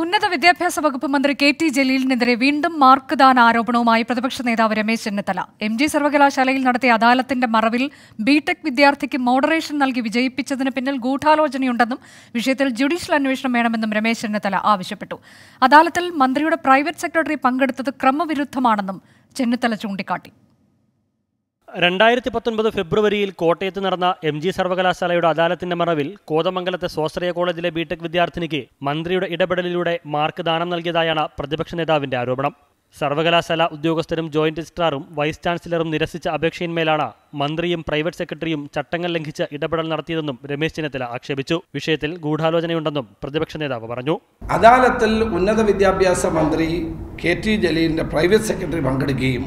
ഉന്നത വിദ്യാഭ്യാസ വകുപ്പ് മന്ത്രി കെ ടി ജലീലിനെതിരെ വീണ്ടും മാർക്ക് ദാന ആരോപണവുമായി പ്രതിപക്ഷ നേതാവ് രമേശ് ചെന്നിത്തല എം ജി സർവകലാശാലയിൽ നടത്തിയ അദാലത്തിന്റെ മറവിൽ ബിടെക് വിദ്യാർത്ഥിക്ക് മോഡറേഷൻ നൽകി വിജയിപ്പിച്ചതിന് പിന്നിൽ ഗൂഢാലോചനയുണ്ടെന്നും വിഷയത്തിൽ ജുഡീഷ്യൽ അന്വേഷണം വേണമെന്നും രമേശ് ചെന്നിത്തല ആവശ്യപ്പെട്ടു അദാലത്തിൽ മന്ത്രിയുടെ പ്രൈവറ്റ് സെക്രട്ടറി പങ്കെടുത്തത് ക്രമവിരുദ്ധമാണെന്നും ചെന്നിത്തല ചൂണ്ടിക്കാട്ടി രണ്ടായിരത്തി പത്തൊൻപത് ഫെബ്രുവരിയിൽ കോട്ടയത്ത് നടന്ന എം ജി സർവകലാശാലയുടെ അദാലത്തിന്റെ മറവിൽ കോതമംഗലത്തെ സ്വാശ്രയ കോളേജിലെ ബിടെക് വിദ്യാർത്ഥിനിക്ക് മന്ത്രിയുടെ ഇടപെടലിലൂടെ മാർക്ക് ദാനം നൽകിയതായാണ് പ്രതിപക്ഷ നേതാവിന്റെ ആരോപണം സർവകലാശാല ഉദ്യോഗസ്ഥരും ജോയിന്റ് രജിസ്ട്രാറും വൈസ് ചാൻസലറും നിരസിച്ച അപേക്ഷയിന്മേലാണ് മന്ത്രിയും പ്രൈവറ്റ് സെക്രട്ടറിയും ചട്ടങ്ങൾ ലംഘിച്ച് ഇടപെടൽ നടത്തിയതെന്നും രമേശ് ചെന്നിത്തല ആക്ഷേപിച്ചു വിഷയത്തിൽ ഗൂഢാലോചനയുണ്ടെന്നും പ്രതിപക്ഷ നേതാവ് പറഞ്ഞു അദാലത്തിൽ ഉന്നത വിദ്യാഭ്യാസ മന്ത്രി കെ ടി ജലീലിന്റെ പ്രൈവറ്റ് സെക്രട്ടറി പങ്കെടുക്കുകയും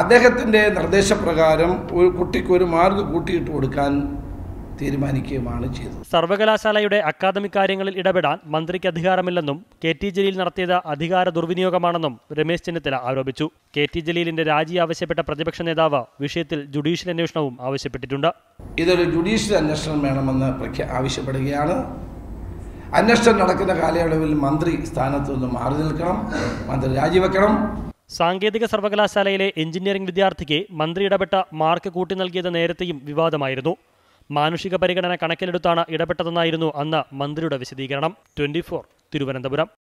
അദ്ദേഹത്തിൻ്റെ നിർദ്ദേശപ്രകാരം ഒരു കുട്ടിക്ക് ഒരു മാർക്ക് കൂട്ടിയിട്ട് കൊടുക്കാൻ തീരുമാനിക്കുകയുമാണ് ചെയ്തത് സർവകലാശാലയുടെ അക്കാദമിക് കാര്യങ്ങളിൽ ഇടപെടാൻ മന്ത്രിക്ക് അധികാരമില്ലെന്നും കെ ടി ജലീൽ നടത്തിയത് അധികാര ദുർവിനിയോഗമാണെന്നും രമേശ് ചെന്നിത്തല ആരോപിച്ചു കെ ടി ജലീലിന്റെ രാജി ആവശ്യപ്പെട്ട പ്രതിപക്ഷ നേതാവ് വിഷയത്തിൽ ജുഡീഷ്യൽ അന്വേഷണവും ആവശ്യപ്പെട്ടിട്ടുണ്ട് ഇതൊരു ജുഡീഷ്യൽ അന്വേഷണം വേണമെന്ന് ആവശ്യപ്പെടുകയാണ് അന്വേഷണം നടക്കുന്ന കാലയളവിൽ മന്ത്രി സ്ഥാനത്തു നിന്ന് മാറി നിൽക്കണം മന്ത്രി രാജിവെക്കണം സാങ്കേതിക സർവകലാശാലയിലെ എഞ്ചിനീയറിംഗ് വിദ്യാർത്ഥിക്ക് മന്ത്രി ഇടപെട്ട മാർക്ക് കൂട്ടി നൽകിയത് നേരത്തെയും വിവാദമായിരുന്നു മാനുഷിക പരിഗണന കണക്കിലെടുത്താണ് ഇടപെട്ടതെന്നായിരുന്നു അന്ന് മന്ത്രിയുടെ വിശദീകരണം ട്വന്റി തിരുവനന്തപുരം